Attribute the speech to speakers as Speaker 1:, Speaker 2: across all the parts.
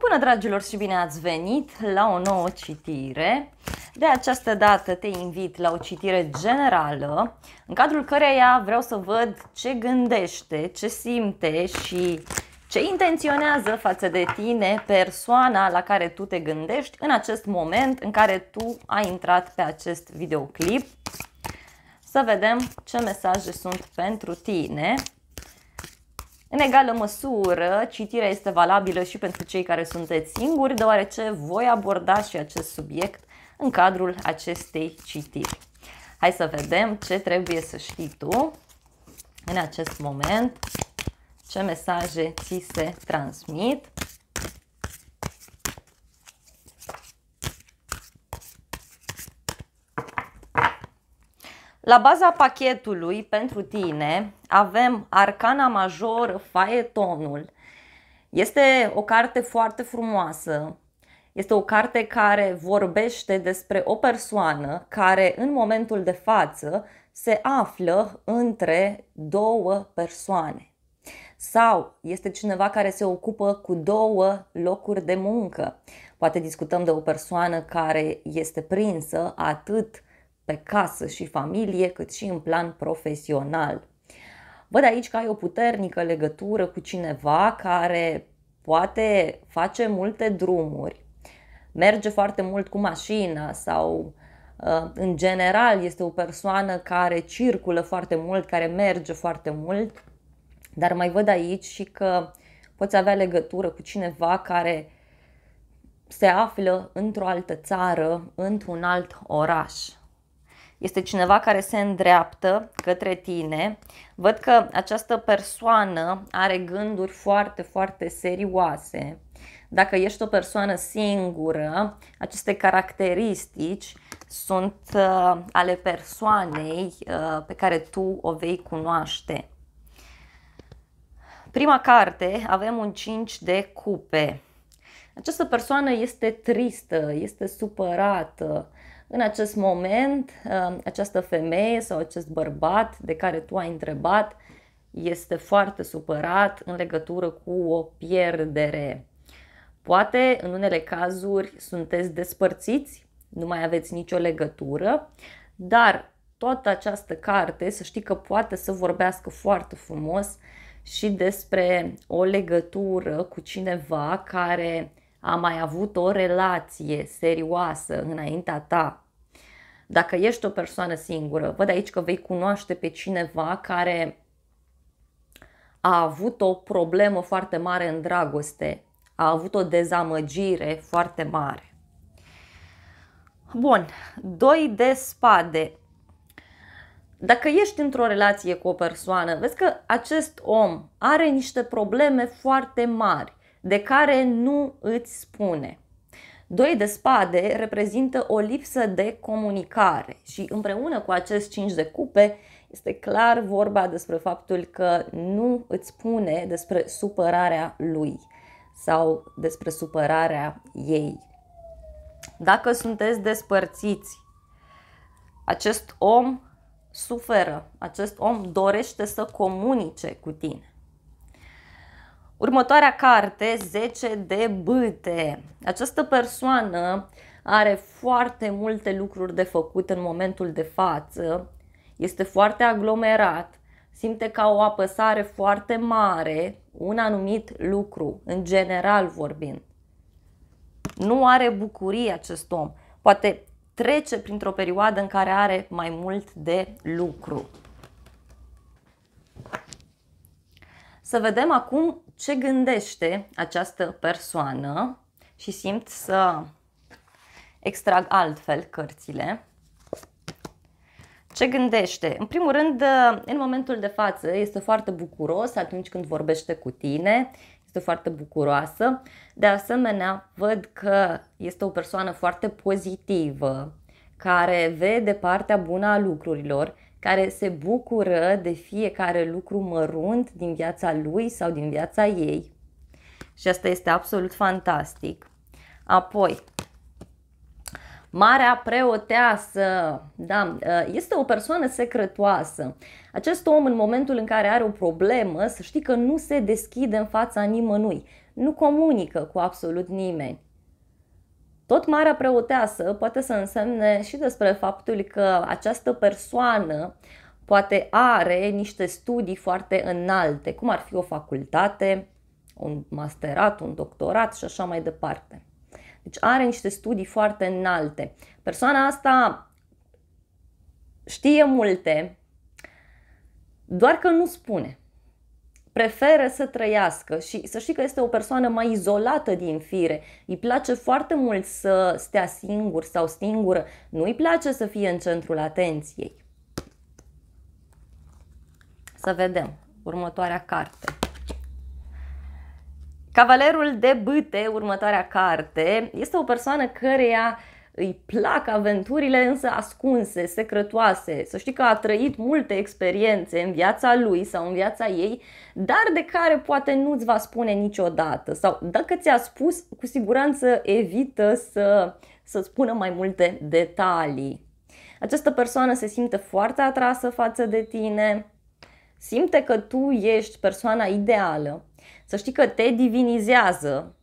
Speaker 1: Bună dragilor și bine ați venit la o nouă citire. De această dată te invit la o citire generală, în cadrul căreia vreau să văd ce gândește, ce simte și ce intenționează față de tine persoana la care tu te gândești în acest moment în care tu ai intrat pe acest videoclip. Să vedem ce mesaje sunt pentru tine. În egală măsură, citirea este valabilă și pentru cei care sunteți singuri, deoarece voi aborda și acest subiect în cadrul acestei citiri. Hai să vedem ce trebuie să știi tu în acest moment, ce mesaje ți se transmit La baza pachetului pentru tine avem Arcana Major, Faetonul. Este o carte foarte frumoasă. Este o carte care vorbește despre o persoană care în momentul de față se află între două persoane. Sau este cineva care se ocupă cu două locuri de muncă. Poate discutăm de o persoană care este prinsă atât pe casă și familie, cât și în plan profesional. Văd aici că ai o puternică legătură cu cineva care poate face multe drumuri, merge foarte mult cu mașina sau uh, în general este o persoană care circulă foarte mult, care merge foarte mult, dar mai văd aici și că poți avea legătură cu cineva care se află într-o altă țară, într-un alt oraș este cineva care se îndreaptă către tine, văd că această persoană are gânduri foarte, foarte serioase. Dacă ești o persoană singură, aceste caracteristici sunt uh, ale persoanei uh, pe care tu o vei cunoaște. Prima carte, avem un 5 de cupe. Această persoană este tristă, este supărată, uh, în acest moment, uh, această femeie sau acest bărbat de care tu ai întrebat este foarte supărat în legătură cu o pierdere. Poate în unele cazuri sunteți despărțiți, nu mai aveți nicio legătură, dar toată această carte, să știi că poate să vorbească foarte frumos și despre o legătură cu cineva care a mai avut o relație serioasă înaintea ta, dacă ești o persoană singură, văd aici că vei cunoaște pe cineva care a avut o problemă foarte mare în dragoste, a avut o dezamăgire foarte mare. Bun, doi de spade. Dacă ești într-o relație cu o persoană, vezi că acest om are niște probleme foarte mari de care nu îți spune. Doi de spade reprezintă o lipsă de comunicare și împreună cu acest cinci de cupe este clar vorba despre faptul că nu îți spune despre supărarea lui sau despre supărarea ei. Dacă sunteți despărțiți, acest om suferă, acest om dorește să comunice cu tine. Următoarea carte, 10 de bâte. Această persoană are foarte multe lucruri de făcut în momentul de față, este foarte aglomerat, simte ca o apăsare foarte mare un anumit lucru, în general vorbind. Nu are bucurie acest om. Poate trece printr-o perioadă în care are mai mult de lucru. Să vedem acum ce gândește această persoană și simt să extrag altfel cărțile. Ce gândește? În primul rând, în momentul de față, este foarte bucuros atunci când vorbește cu tine, este foarte bucuroasă. De asemenea, văd că este o persoană foarte pozitivă, care vede partea bună a lucrurilor care se bucură de fiecare lucru mărunt din viața lui sau din viața ei. Și asta este absolut fantastic. Apoi, Marea preoteasă, da, ă, este o persoană secretoasă. Acest om, în momentul în care are o problemă, să știi că nu se deschide în fața nimănui, nu comunică cu absolut nimeni. Tot marea preoteasă poate să însemne și despre faptul că această persoană poate are niște studii foarte înalte, cum ar fi o facultate, un masterat, un doctorat și așa mai departe. Deci are niște studii foarte înalte. Persoana asta știe multe, doar că nu spune preferă să trăiască și să știi că este o persoană mai izolată din fire. Îi place foarte mult să stea singur sau singură, nu îi place să fie în centrul atenției. Să vedem următoarea carte. Cavalerul de bâte, următoarea carte, este o persoană căreia uh, îi plac aventurile însă ascunse, secretoase. Să știi că a trăit multe experiențe în viața lui sau în viața ei, dar de care poate nu-ți va spune niciodată. Sau dacă ți-a spus, cu siguranță evită să, să spună mai multe detalii. Această persoană se simte foarte atrasă față de tine, simte că tu ești persoana ideală. Să știi că te divinizează,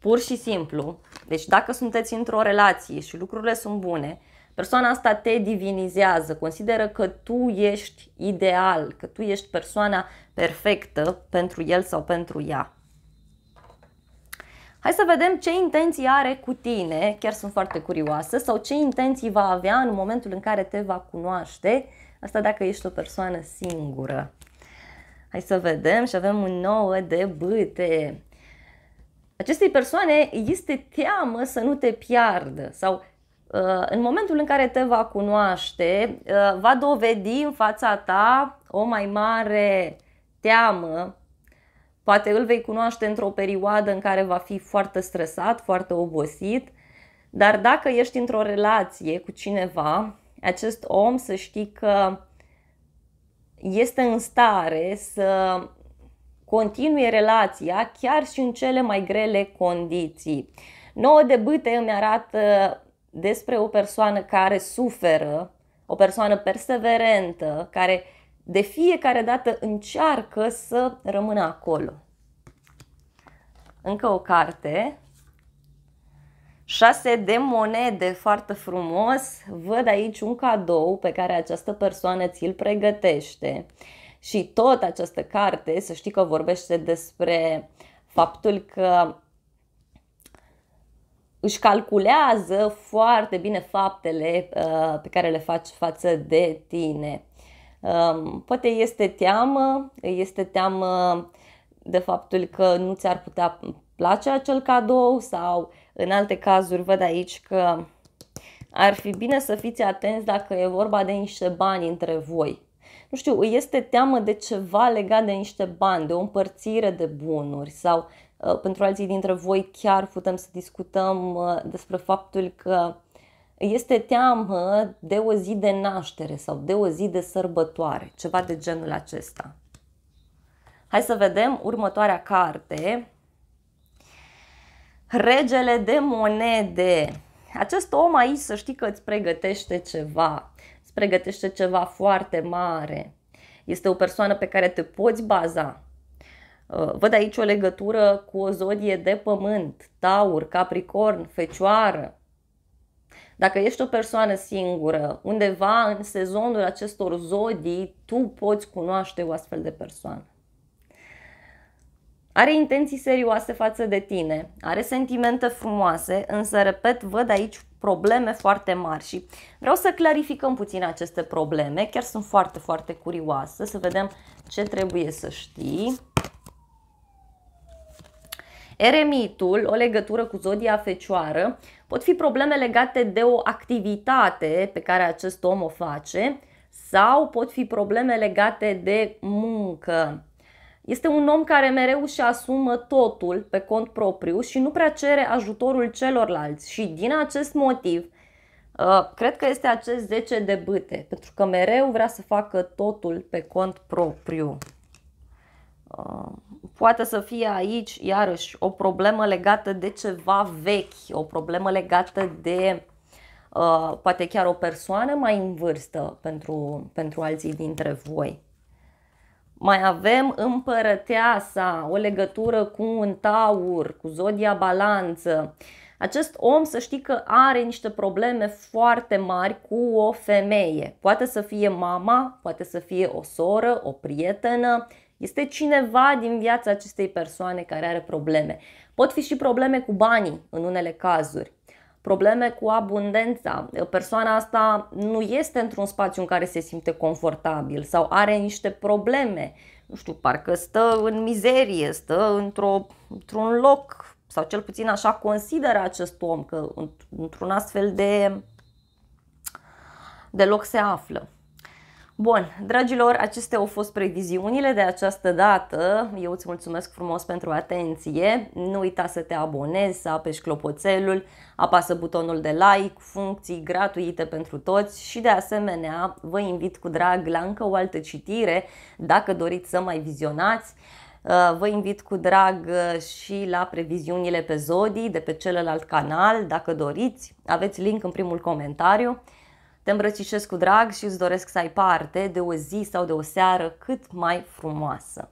Speaker 1: pur și simplu, deci dacă sunteți într-o relație și lucrurile sunt bune, persoana asta te divinizează, consideră că tu ești ideal, că tu ești persoana perfectă pentru el sau pentru ea. Hai să vedem ce intenții are cu tine, chiar sunt foarte curioasă, sau ce intenții va avea în momentul în care te va cunoaște, asta dacă ești o persoană singură. Hai să vedem și avem un nouă de bâte acestei persoane este teamă să nu te piardă sau uh, în momentul în care te va cunoaște, uh, va dovedi în fața ta o mai mare teamă. Poate îl vei cunoaște într-o perioadă în care va fi foarte stresat, foarte obosit, dar dacă ești într-o relație cu cineva, acest om să știi că este în stare să continue relația chiar și în cele mai grele condiții. Nouă de bâte îmi arată despre o persoană care suferă, o persoană perseverentă, care de fiecare dată încearcă să rămână acolo. Încă o carte. Șase de monede, foarte frumos. Văd aici un cadou pe care această persoană ți-l pregătește. Uh, și tot această carte, să știi că vorbește despre faptul că își calculează foarte bine faptele uh, pe care le faci față de tine. Um, poate este teamă, este teamă de faptul că nu ți-ar putea place acel cadou sau în alte cazuri văd aici că ar fi bine să fiți atenți dacă e vorba de niște bani între voi nu știu, îi este teamă de ceva legat de niște bani, de o împărțire de bunuri sau uh, pentru alții dintre voi chiar putem să discutăm uh, despre faptul că este teamă de o zi de naștere sau de o zi de sărbătoare, ceva de genul acesta. Hai să vedem următoarea carte. Regele de monede. Acest om aici să știi că îți pregătește ceva pregătește ceva foarte mare. Este o persoană pe care te poți baza. Uh, văd aici o legătură cu o zodie de pământ, taur, capricorn, fecioară. Dacă ești o persoană singură, undeva în sezonul acestor zodii, tu poți cunoaște o astfel de persoană. Are intenții serioase față de tine, are sentimente frumoase, însă, repet, văd aici probleme foarte mari și vreau să clarificăm puțin aceste probleme, chiar sunt foarte, foarte curioasă să vedem ce trebuie să știi. Eremitul, o legătură cu zodia fecioară, pot fi probleme legate de o activitate pe care acest om o face sau pot fi probleme legate de muncă. Este un om care mereu și asumă totul pe cont propriu și nu prea cere ajutorul celorlalți și din acest motiv uh, cred că este acest 10 de bâte, pentru că mereu vrea să facă totul pe cont propriu. Uh, poate să fie aici, iarăși, o problemă legată de ceva vechi, o problemă legată de uh, poate chiar o persoană mai în vârstă pentru, pentru alții dintre voi. Mai avem împărăteasa, o legătură cu un taur, cu zodia balanță. Acest om să știi că are niște probleme foarte mari cu o femeie. Poate să fie mama, poate să fie o soră, o prietenă, este cineva din viața acestei persoane care are probleme. Pot fi și probleme cu banii în unele cazuri probleme cu abundența. Persoana asta nu este într-un spațiu în care se simte confortabil sau are niște probleme. Nu știu, parcă stă în mizerie, stă într-o, într-un loc sau cel puțin așa consideră acest om că într-un astfel de, de loc se află. Bun, dragilor, acestea au fost previziunile de această dată. Eu îți mulțumesc frumos pentru atenție. Nu uita să te abonezi, să apeși clopoțelul, apasă butonul de like, funcții gratuite pentru toți și de asemenea vă invit cu drag la încă o altă citire dacă doriți să mai vizionați. Uh, vă invit cu drag uh, și la previziunile pe Zodii de pe celălalt canal, dacă doriți. Aveți link în primul comentariu. Te îmbrățișez cu drag și îți doresc să ai parte de o zi sau de o seară cât mai frumoasă.